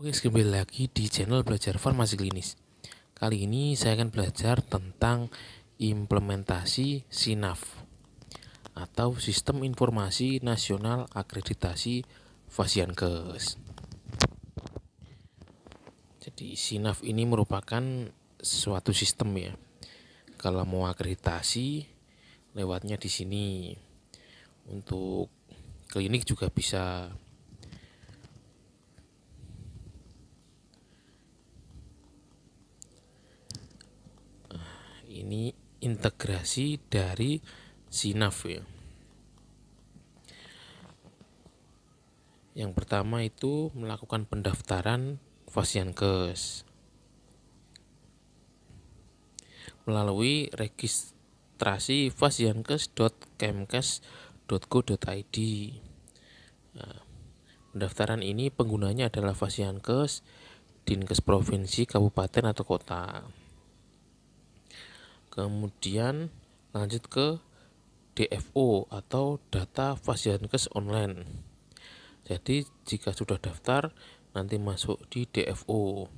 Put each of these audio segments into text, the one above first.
Oke, kembali lagi di channel Belajar Farmasi Klinis. Kali ini saya akan belajar tentang implementasi SINAF atau Sistem Informasi Nasional Akreditasi Fasiankes. Jadi SINAF ini merupakan suatu sistem ya. Kalau mau akreditasi lewatnya di sini. Untuk klinik juga bisa integrasi dari sinaf ya. Yang pertama itu melakukan pendaftaran Vasiankes melalui registrasi fasiankes.kemkes.go.id. Nah, pendaftaran ini penggunanya adalah Fasiankes, Dinkes Provinsi, Kabupaten atau Kota kemudian lanjut ke DFO atau data kes online jadi jika sudah daftar nanti masuk di DFO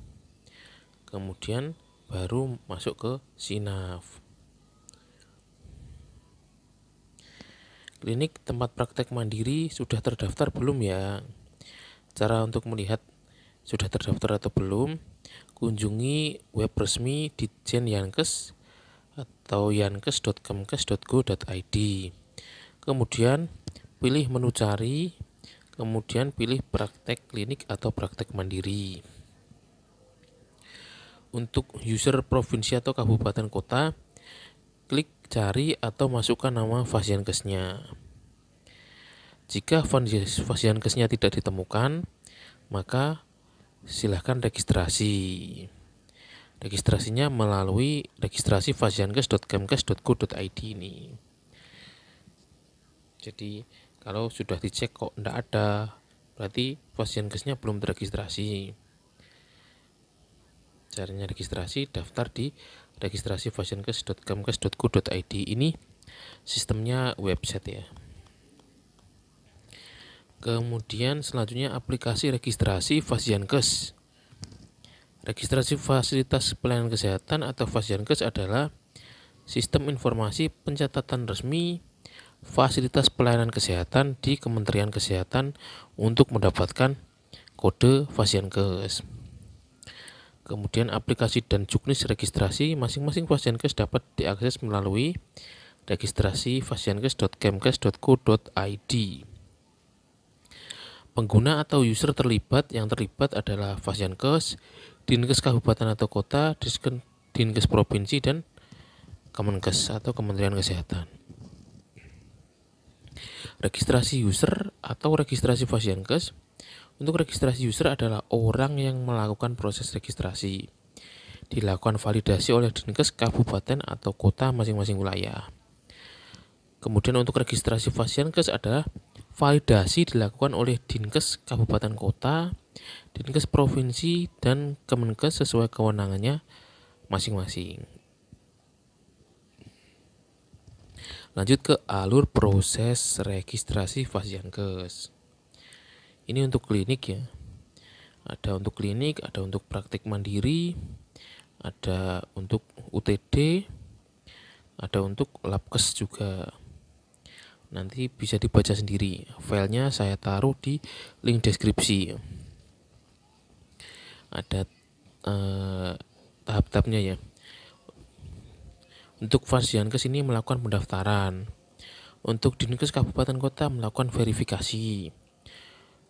kemudian baru masuk ke SINAF klinik tempat praktek mandiri sudah terdaftar belum ya? Cara untuk melihat sudah terdaftar atau belum, kunjungi web resmi di Jenyankes atau yankes.kemkes.go.id. Kemudian pilih menu cari, kemudian pilih praktek klinik atau praktek mandiri. Untuk user provinsi atau kabupaten kota, klik cari atau masukkan nama Fasiankesnya. Jika Fasiankesnya tidak ditemukan, maka silahkan registrasi registrasinya melalui registrasi fasiankes.kemkes.go.id ini. Jadi kalau sudah dicek kok tidak ada, berarti fasiankesnya belum terregistrasi. Caranya registrasi daftar di registrasi fasiankes.kemkes.go.id ini sistemnya website ya. Kemudian selanjutnya aplikasi registrasi Fasiankes. Registrasi fasilitas pelayanan kesehatan atau Fasyankes adalah sistem informasi pencatatan resmi fasilitas pelayanan kesehatan di Kementerian Kesehatan untuk mendapatkan kode Fasyankes. Kemudian aplikasi dan juknis registrasi masing-masing Fasyankes dapat diakses melalui registrasi fasyankes.kemkes.co.id. Pengguna atau user terlibat yang terlibat adalah Fasyankes, Dinkes kabupaten atau kota, Dinkes provinsi dan Kemenkes atau Kementerian Kesehatan. Registrasi user atau registrasi Kes. untuk registrasi user adalah orang yang melakukan proses registrasi. Dilakukan validasi oleh Dinkes kabupaten atau kota masing-masing wilayah. Kemudian untuk registrasi Kes adalah validasi dilakukan oleh Dinkes kabupaten kota Dinkes provinsi dan Kemenkes sesuai kewenangannya masing-masing. Lanjut ke alur proses registrasi Fasiankes. Ini untuk klinik ya. Ada untuk klinik, ada untuk praktik mandiri, ada untuk UTD, ada untuk labkes juga. Nanti bisa dibaca sendiri. Filenya saya taruh di link deskripsi ada eh, tahap-tahapnya ya. Untuk fasian ke ini melakukan pendaftaran. Untuk Dinkes Kabupaten Kota melakukan verifikasi.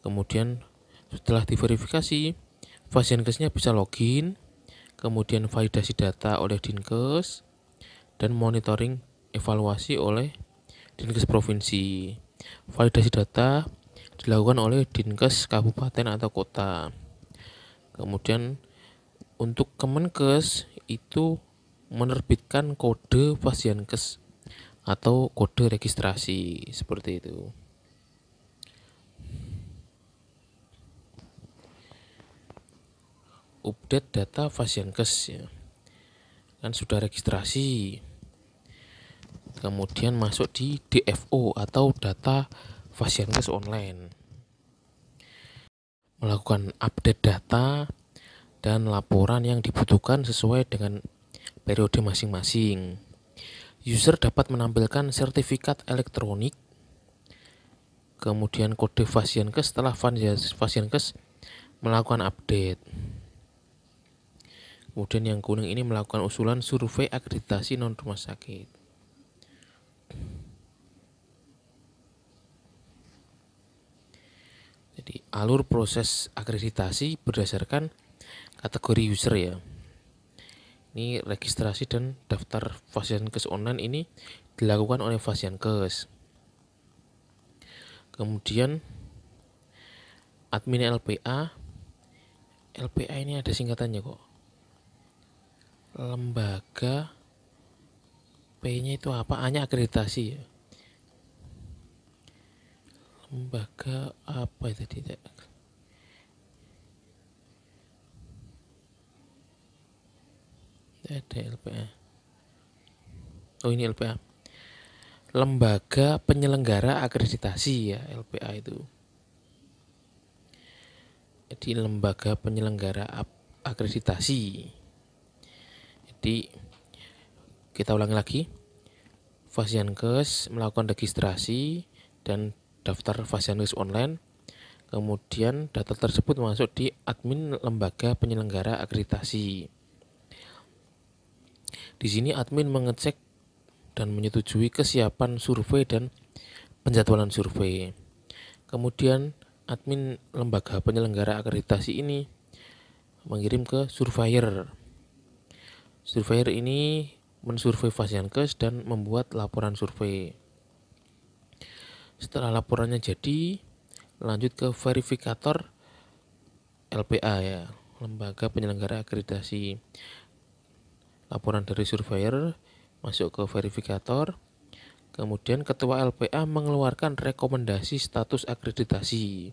Kemudian setelah diverifikasi, Fasiankesnya bisa login, kemudian validasi data oleh Dinkes, dan monitoring evaluasi oleh Dinkes Provinsi. Validasi data dilakukan oleh Dinkes Kabupaten atau Kota. Kemudian untuk Kemenkes itu menerbitkan kode Pasienkes atau kode registrasi seperti itu. Update data Pasienkes ya. Kan sudah registrasi. Kemudian masuk di DFO atau data Pasienkes online melakukan update data dan laporan yang dibutuhkan sesuai dengan periode masing-masing. User dapat menampilkan sertifikat elektronik, kemudian kode Fasiankes setelah Fasiankes melakukan update. Kemudian yang kuning ini melakukan usulan survei akreditasi non rumah sakit. Jadi alur proses akreditasi berdasarkan kategori user ya. Ini registrasi dan daftar Fasiankes online ini dilakukan oleh Fasiankes. Kemudian admin LPA LPA ini ada singkatannya kok. Lembaga P-nya itu apa? hanya akreditasi ya. Lembaga apa itu tidak? Tidak ada LPA. Oh ini LPA. Lembaga penyelenggara akreditasi ya LPA itu. Jadi lembaga penyelenggara akreditasi. Jadi kita ulangi lagi. Fasiankes melakukan registrasi dan daftar Fasianus online. Kemudian data tersebut masuk di admin lembaga penyelenggara akreditasi. Di sini admin mengecek dan menyetujui kesiapan survei dan penjadwalan survei. Kemudian admin lembaga penyelenggara akreditasi ini mengirim ke surveyor. Surveyor ini mensurvei Fasiankes dan membuat laporan survei. Setelah laporannya jadi, lanjut ke verifikator LPA ya, lembaga penyelenggara akreditasi. Laporan dari surveyor masuk ke verifikator. Kemudian ketua LPA mengeluarkan rekomendasi status akreditasi.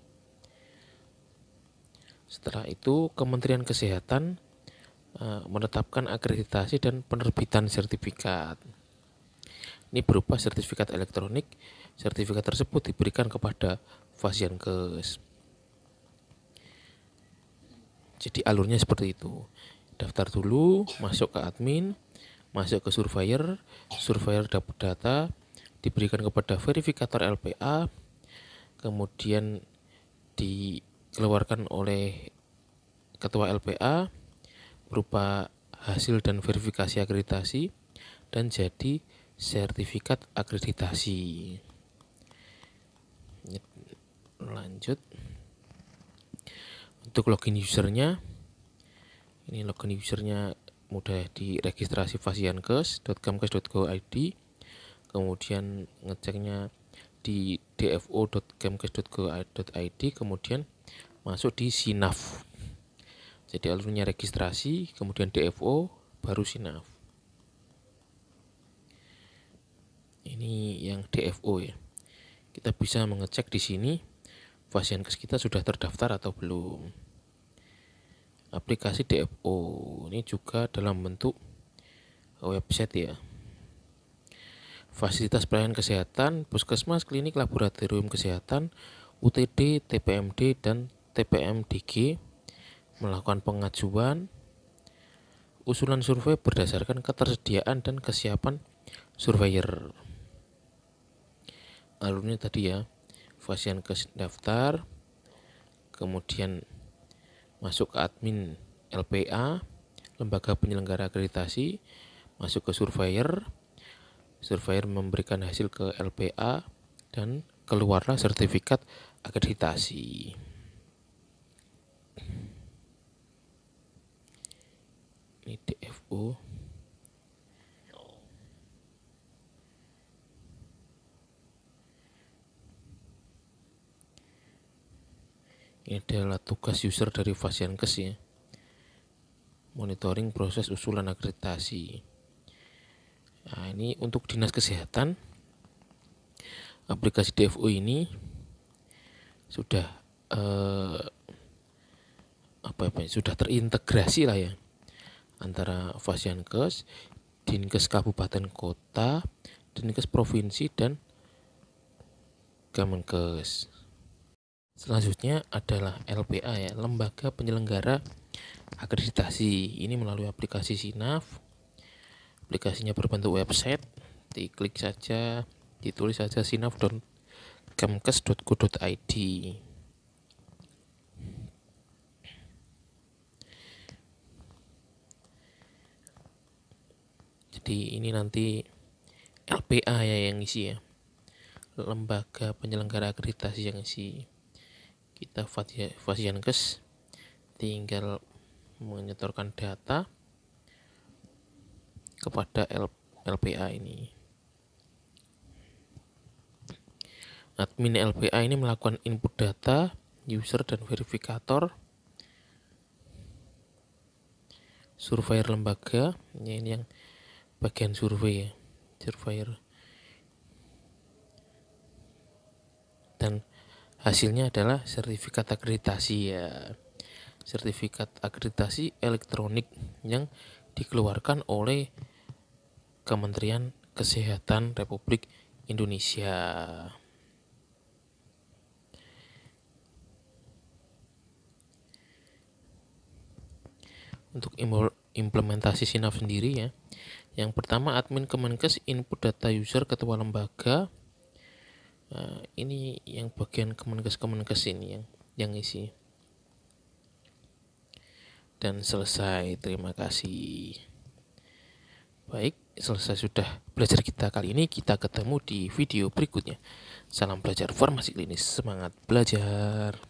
Setelah itu, Kementerian Kesehatan eh, menetapkan akreditasi dan penerbitan sertifikat. Ini berupa sertifikat elektronik. Sertifikat tersebut diberikan kepada kes. Jadi alurnya seperti itu. Daftar dulu, masuk ke admin, masuk ke surveyor, surveyor dapat data, diberikan kepada verifikator LPA, kemudian dikeluarkan oleh ketua LPA berupa hasil dan verifikasi akreditasi dan jadi sertifikat akreditasi lanjut untuk login usernya ini login usernya mudah di registrasi fasiankes.kemkes.go.id kemudian ngeceknya di dfo.kemkes.go.id kemudian masuk di sinaf jadi alurnya registrasi kemudian dfo baru sinaf ini yang DFO ya kita bisa mengecek di sini kes kita sudah terdaftar atau belum aplikasi DFO ini juga dalam bentuk website ya fasilitas pelayanan kesehatan, puskesmas, klinik, laboratorium kesehatan, UTD, TPMD, dan TPMDG melakukan pengajuan usulan survei berdasarkan ketersediaan dan kesiapan surveyor alurnya tadi ya pasien ke daftar kemudian masuk ke admin LPA lembaga penyelenggara akreditasi masuk ke surveyor surveyor memberikan hasil ke LPA dan keluarlah sertifikat akreditasi. Ini DFO ini adalah tugas user dari Fasiankes ya monitoring proses usulan akreditasi nah ini untuk dinas kesehatan aplikasi DFO ini sudah eh, apa apa ya, sudah terintegrasi lah ya antara Fasiankes, Dinkes Kabupaten Kota, Dinkes Provinsi dan Kemenkes. Selanjutnya adalah LPA ya, Lembaga Penyelenggara Akreditasi. Ini melalui aplikasi Sinaf. Aplikasinya berbentuk website. Diklik saja, ditulis saja sinaf.kemkes.go.id. Jadi ini nanti LPA ya yang isi ya. Lembaga Penyelenggara Akreditasi yang isi kita fasian kes tinggal menyetorkan data kepada LPA ini admin LPA ini melakukan input data user dan verifikator surveyor lembaga ini yang bagian survei ya surveyor dan Hasilnya adalah sertifikat akreditasi ya. Sertifikat akreditasi elektronik yang dikeluarkan oleh Kementerian Kesehatan Republik Indonesia. Untuk implementasi SINAF sendiri ya. Yang pertama admin Kemenkes input data user ketua lembaga Eh, ini yang bagian kemenkes-kemenkes ini yang yang isi dan selesai terima kasih baik selesai sudah belajar kita kali ini kita ketemu di video berikutnya salam belajar farmasi klinis semangat belajar